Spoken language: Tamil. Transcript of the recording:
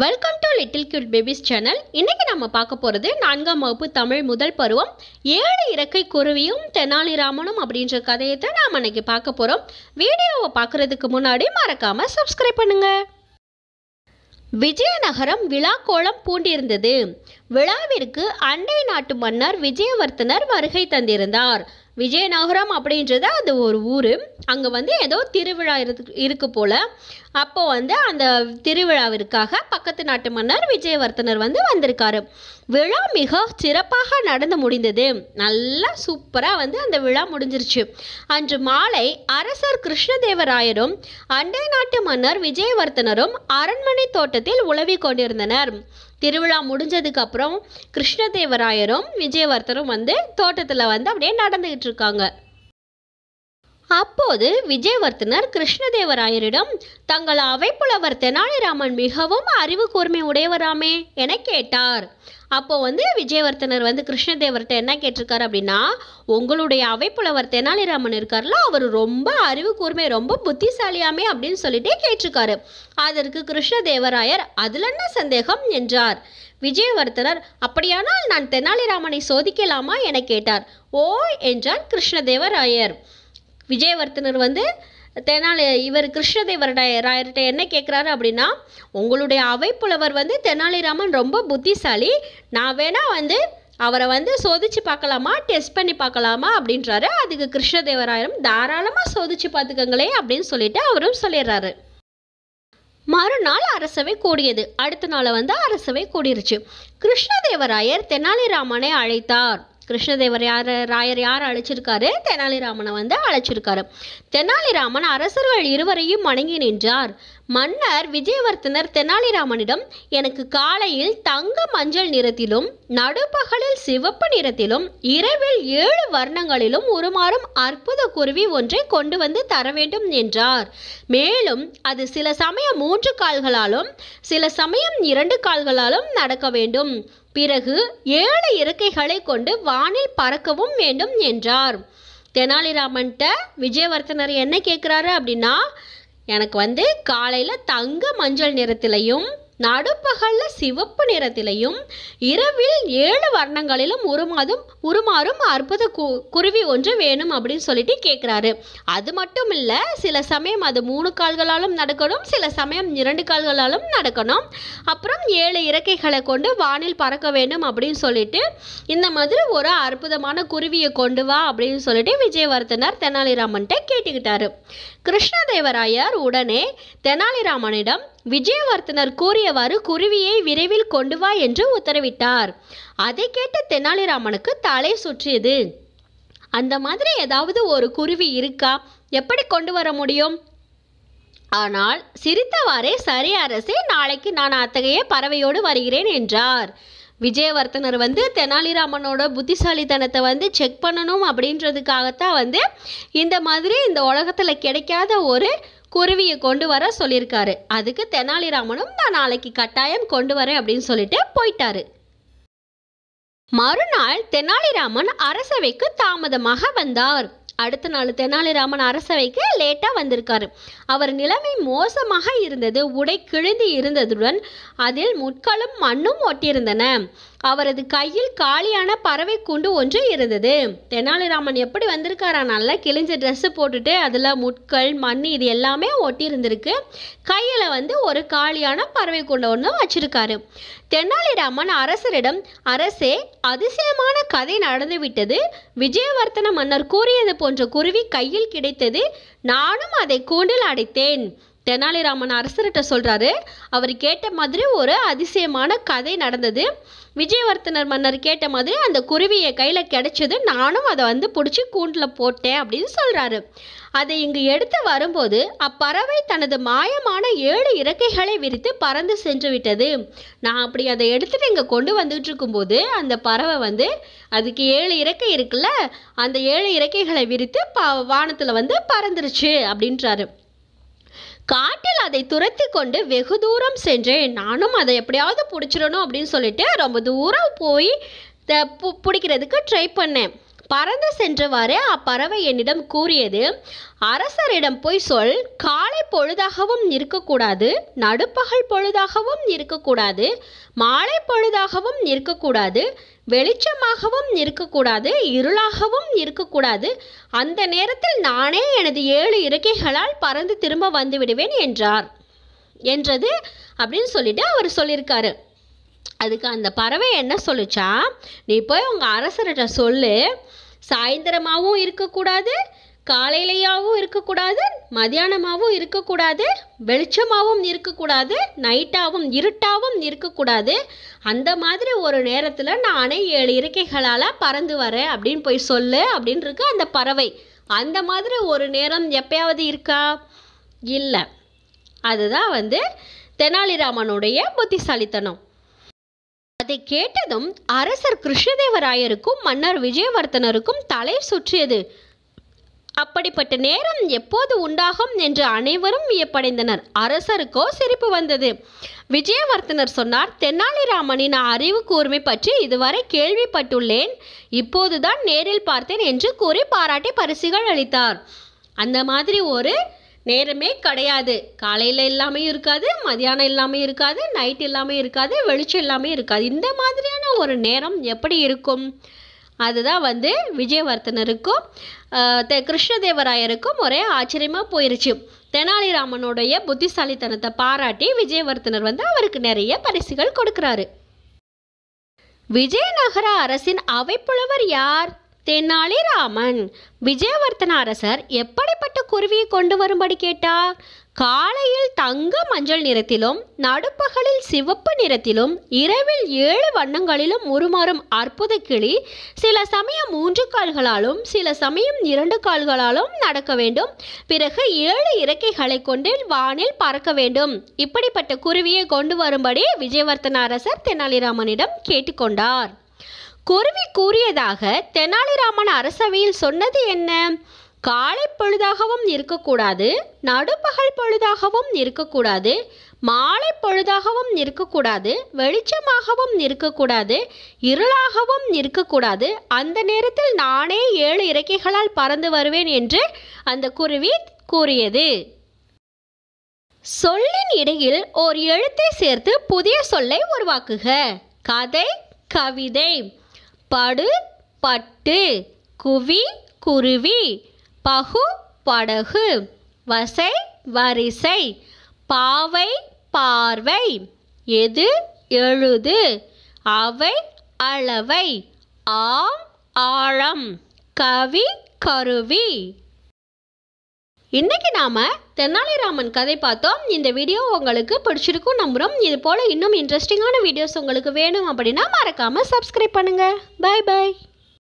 welcome to little cute babies channel இன்றைக்கி நம்ம பார்க்க போகிறது நான்காம் வகுப்பு தமிழ் முதல் பருவம் ஏழு இறக்கை குருவியும் தெனாலிராமனும் அப்படின்ற கதையை தான் நாம் இன்றைக்கி பார்க்க போகிறோம் வீடியோவை பார்க்குறதுக்கு முன்னாடி மறக்காமல் சப்ஸ்கிரைப் பண்ணுங்கள் விஜயநகரம் கோலம் பூண்டிருந்தது விழாவிற்கு அண்டை நாட்டு மன்னர் விஜயவர்த்தனர் வருகை தந்திருந்தார் விஜயநகரம் அப்படின்றது அது ஒரு ஊர் அங்கே வந்து ஏதோ திருவிழா இருக்கு போல் அப்போது வந்து அந்த திருவிழாவிற்காக பக்கத்து நாட்டு மன்னர் விஜயவர்த்தனர் வந்து வந்திருக்காரு விழா மிக சிறப்பாக நடந்து முடிந்தது நல்லா சூப்பராக வந்து அந்த விழா முடிஞ்சிருச்சு அன்று மாலை அரசர் கிருஷ்ணதேவராயரும் அண்டை நாட்டு மன்னர் விஜயவர்த்தனரும் அரண்மனை தோட்டத்தில் உழவி கொண்டிருந்தனர் திருவிழா முடிஞ்சதுக்கு அப்புறம் கிருஷ்ணதேவராயரும் விஜயவர்த்தனும் வந்து தோட்டத்தில் வந்து அப்படியே நடந்துகிட்டு இருக்காங்க அப்போது விஜயவர்த்தனர் கிருஷ்ணதேவராயரிடம் தங்கள் அவைப்புலவர் தெனாலிராமன் மிகவும் அறிவு கூர்மை உடையவராமே என கேட்டார் அப்போ வந்து விஜயவர்த்தனர் வந்து கிருஷ்ணதேவர்கிட்ட என்ன கேட்டிருக்காரு அப்படின்னா உங்களுடைய அவைப்புலவர் தெனாலிராமன் இருக்கார்ல அவர் ரொம்ப அறிவு கூர்மை ரொம்ப புத்திசாலியாமே அப்படின்னு சொல்லிட்டே கேட்டிருக்காரு அதற்கு கிருஷ்ணதேவராயர் அதில் என்ன சந்தேகம் என்றார் விஜயவர்த்தனர் அப்படியானால் நான் தெனாலிராமனை சோதிக்கலாமா என கேட்டார் ஓ என்றார் கிருஷ்ணதேவராயர் விஜயவர்த்தனர் வந்து தெனாலி இவர் கிருஷ்ணதேவர் ராயர்கிட்ட என்ன கேட்குறாரு அப்படின்னா உங்களுடைய அவைப்புலவர் வந்து தெனாலிராமன் ரொம்ப புத்திசாலி நான் வேணால் வந்து அவரை வந்து சோதிச்சு பார்க்கலாமா டெஸ்ட் பண்ணி பார்க்கலாமா அப்படின்றாரு அதுக்கு கிருஷ்ணதேவராயரும் தாராளமாக சோதிச்சு பார்த்துக்கங்களே அப்படின்னு சொல்லிட்டு அவரும் சொல்லிடுறாரு மறுநாள் அரசவை கூடியது அடுத்த நாளை வந்து அரசவை கூடிருச்சு கிருஷ்ணதேவராயர் தெனாலிராமனை அழைத்தார் கிருஷ்ணதேவர் யார் ராயர் யார் அழைச்சிருக்காரு தெனாலிராமனை வந்து அழைச்சிருக்காரு தெனாலிராமன் அரசர்கள் இருவரையும் வணங்கி நின்றார் மன்னர் விஜயவர்த்தனர் தெனாலிராமனிடம் எனக்கு காலையில் தங்க மஞ்சள் நிறத்திலும் நடுப்பகலில் சிவப்பு நிறத்திலும் இரவில் ஏழு வர்ணங்களிலும் உருமாறும் அற்புத குருவி ஒன்றை கொண்டு வந்து தர வேண்டும் என்றார் மேலும் அது சில சமயம் மூன்று கால்களாலும் சில சமயம் இரண்டு கால்களாலும் நடக்க வேண்டும் பிறகு ஏழு இறக்கைகளை கொண்டு வானில் பறக்கவும் வேண்டும் என்றார் தெனாலிராமன்கிட்ட விஜயவர்த்தனர் என்ன கேட்குறாரு அப்படின்னா எனக்கு வந்து காலையில் தங்க மஞ்சள் நிறத்திலையும் நடுப்பகல்ல சிவப்பு நிறத்திலையும் இரவில் ஏழு வர்ணங்களிலும் உருமாதும் உருமாறும் அற்புத கு குருவி ஒன்று வேணும் அப்படின்னு சொல்லிட்டு கேட்குறாரு அது மட்டும் இல்லை சில சமயம் அது மூணு கால்களாலும் நடக்கணும் சில சமயம் இரண்டு கால்களாலும் நடக்கணும் அப்புறம் ஏழு இறக்கைகளை கொண்டு வானில் பறக்க வேண்டும் அப்படின்னு சொல்லிட்டு இந்த மாதிரி ஒரு அற்புதமான குருவியை கொண்டு வா அப்படின்னு சொல்லிட்டு விஜயவர்த்தனர் தெனாலிராமன்கிட்ட கேட்டுக்கிட்டாரு கிருஷ்ணதேவராயர் உடனே தெனாலிராமனிடம் விஜயவர்த்தனர் கூறியவாறு குருவியை விரைவில் கொண்டு வா என்று உத்தரவிட்டார் அதை கேட்ட தெனாலிராமனுக்கு தலை சுற்றியது அந்த மாதிரி ஏதாவது ஒரு குருவி இருக்கா எப்படி கொண்டு வர முடியும் ஆனால் சிரித்தவாறே சரி அரசே நாளைக்கு நான் அத்தகைய பறவையோடு வருகிறேன் என்றார் விஜயவர்த்தனர் வந்து தெனாலிராமனோட புத்திசாலித்தனத்தை வந்து செக் பண்ணணும் அப்படின்றதுக்காகத்தான் வந்து இந்த மாதிரி இந்த உலகத்தில் கிடைக்காத ஒரு குருவியை கொண்டு வர சொல்லியிருக்காரு அதுக்கு தெனாலிராமனும் நான் நாளைக்கு கட்டாயம் கொண்டு வரேன் அப்படின்னு சொல்லிட்டு போயிட்டாரு மறுநாள் தெனாலிராமன் அரசவைக்கு தாமதமாக வந்தார் அடுத்த நாள் தெனாலிராமன் அரசவைக்கு லேட்டாக வந்திருக்காரு அவர் நிலைமை மோசமாக இருந்தது உடை கிழிந்து இருந்ததுடன் அதில் முட்களும் மண்ணும் ஒட்டியிருந்தன அவரது கையில் காலியான பறவை கூண்டு ஒன்று இருந்தது தெனாலிராமன் எப்படி வந்திருக்காரா நல்லா கிழிஞ்ச ட்ரெஸ்ஸு போட்டுட்டு அதில் முட்கள் மண் இது எல்லாமே ஒட்டியிருந்திருக்கு கையில் வந்து ஒரு காலியான பறவை கூண்டு ஒன்று வச்சுருக்காரு தெனாலிராமன் அரசரிடம் அரசே அதிசயமான கதை நடந்துவிட்டது விஜயவர்த்தன மன்னர் கூறியது போன்ற குருவி கையில் கிடைத்தது நானும் அதை கூண்டில் அடைத்தேன் தெனாலிராமன் அரசர்கிட்ட சொல்கிறாரு அவர் கேட்ட மாதிரி ஒரு அதிசயமான கதை நடந்தது விஜயவர்த்தனர் மன்னர் கேட்ட மாதிரி அந்த குருவியை கையில் கிடைச்சது நானும் அதை வந்து பிடிச்சி கூண்டில் போட்டேன் அப்படின்னு சொல்கிறாரு அதை இங்கு எடுத்து வரும்போது அப்பறவை தனது மாயமான ஏழு இறக்கைகளை விரித்து பறந்து சென்று விட்டது நான் அப்படி அதை எடுத்துகிட்டு இங்கே கொண்டு வந்துகிட்டு இருக்கும்போது அந்த பறவை வந்து அதுக்கு ஏழு இறக்கை இருக்குல்ல அந்த ஏழு இறக்கைகளை விரித்து ப வானத்தில் வந்து பறந்துருச்சு அப்படின்றாரு காட்டில் அதை துரத்தி கொண்டு வெகு தூரம் சென்றேன் நானும் அதை எப்படியாவது பிடிச்சிடணும் அப்படின்னு சொல்லிட்டு ரொம்ப தூரம் போய் பிடிக்கிறதுக்கு ட்ரை பண்ணேன் பறந்து சென்றவாறு அப்பறவை என்னிடம் கூறியது அரசரிடம் போய் சொல் காலை பொழுதாகவும் இருக்கக்கூடாது நடுப்பகல் பொழுதாகவும் இருக்கக்கூடாது மாலை பொழுதாகவும் இருக்கக்கூடாது வெளிச்சமாகவும் இருக்கக்கூடாது இருளாகவும் இருக்கக்கூடாது அந்த நேரத்தில் நானே எனது ஏழு இறக்கைகளால் பறந்து திரும்ப வந்து விடுவேன் என்றார் என்றது அப்படின்னு சொல்லிட்டு அவர் சொல்லியிருக்காரு அதுக்கு அந்த பறவை என்ன சொல்லுச்சா நீ போய் உங்கள் அரசர்கிட்ட சொல்லு சாயந்தரமாகவும் இருக்கக்கூடாது காலையிலையாகவும் இருக்கக்கூடாது மதியானமாகவும் இருக்கக்கூடாது வெளிச்சமாகவும் இருக்கக்கூடாது நைட்டாகவும் இருட்டாகவும் இருக்கக்கூடாது அந்த மாதிரி ஒரு நேரத்தில் நானே ஏழு இறக்கைகளால் பறந்து வரேன் அப்படின்னு போய் சொல்லு அப்படின்னு இருக்கு அந்த பறவை அந்த மாதிரி ஒரு நேரம் எப்பயாவது இருக்கா இல்லை அதுதான் வந்து தெனாலிராமனுடைய புத்திசாலித்தனம் அதை கேட்டதும் அரசர் கிருஷ்ணதேவராயருக்கும் மன்னர் விஜயவர்த்தனருக்கும் தலை சுற்றியது அப்படிப்பட்ட நேரம் எப்போது உண்டாகும் என்று அனைவரும் வியப்படைந்தனர் அரசருக்கோ சிரிப்பு வந்தது விஜயவர்த்தனர் சொன்னார் தென்னாலிராமனின் அறிவு கூர்மை பற்றி இதுவரை கேள்விப்பட்டுள்ளேன் இப்போதுதான் நேரில் பார்த்தேன் என்று கூறி பாராட்டி பரிசுகள் அளித்தார் அந்த மாதிரி ஒரு நேரமே கிடையாது காலையில் இல்லாமல் இருக்காது மதியானம் இல்லாமல் இருக்காது நைட் இல்லாமல் இருக்காது வெளிச்சம் இல்லாமல் இருக்காது இந்த மாதிரியான ஒரு நேரம் எப்படி இருக்கும் அதுதான் வந்து விஜயவர்த்தனருக்கும் கிருஷ்ணதேவராயருக்கும் ஒரே ஆச்சரியமாக போயிருச்சு தெனாலிராமனுடைய புத்திசாலித்தனத்தை பாராட்டி விஜயவர்த்தனர் வந்து அவருக்கு நிறைய பரிசுகள் கொடுக்குறாரு விஜயநகர அரசின் அவைப்புலவர் யார் தென்னாலிராமன் விஜயவர்த்தன அரசர் எப்படிப்பட்ட குருவியை கொண்டு வரும்படி கேட்டார் காலையில் தங்க மஞ்சள் நிறத்திலும் நடுப்பகலில் சிவப்பு நிறத்திலும் இரவில் ஏழு வண்ணங்களிலும் உருமாறும் அற்புத கிளி சில சமயம் மூன்று கால்களாலும் சில சமயம் இரண்டு கால்களாலும் நடக்க வேண்டும் பிறகு ஏழு இறக்கைகளை கொண்டு வானில் பறக்க வேண்டும் இப்படிப்பட்ட குருவியை கொண்டு வரும்படி விஜயவர்த்தன அரசர் தெனாலிராமனிடம் கேட்டுக்கொண்டார் குருவி கூறியதாக தெனாலிராமன் அரசவையில் சொன்னது என்ன காலை பொழுதாகவும் இருக்கக்கூடாது நடுப்பகல் பொழுதாகவும் இருக்கக்கூடாது மாலை பொழுதாகவும் இருக்கக்கூடாது வெளிச்சமாகவும் இருக்கக்கூடாது இருளாகவும் இருக்கக்கூடாது அந்த நேரத்தில் நானே ஏழு இறக்கைகளால் பறந்து வருவேன் என்று அந்த குருவி கூறியது சொல்லின் இடையில் ஓர் எழுத்தை சேர்த்து புதிய சொல்லை உருவாக்குக கதை கவிதை படு பட்டு குவி குருவி பகு படகு வசை வரிசை பாவை பார்வை எது எழுது அவை அளவை ஆம் ஆழம் கவி கருவி இன்னைக்கு நாம தெனாலிராமன் கதை பார்த்தோம் இந்த வீடியோ உங்களுக்கு பிடிச்சிருக்கும் நம்புகிறோம் இது போல் இன்னும் இன்ட்ரெஸ்டிங்கான வீடியோஸ் உங்களுக்கு வேணும் அப்படின்னா மறக்காமல் சப்ஸ்கிரைப் பண்ணுங்கள் பாய் பாய்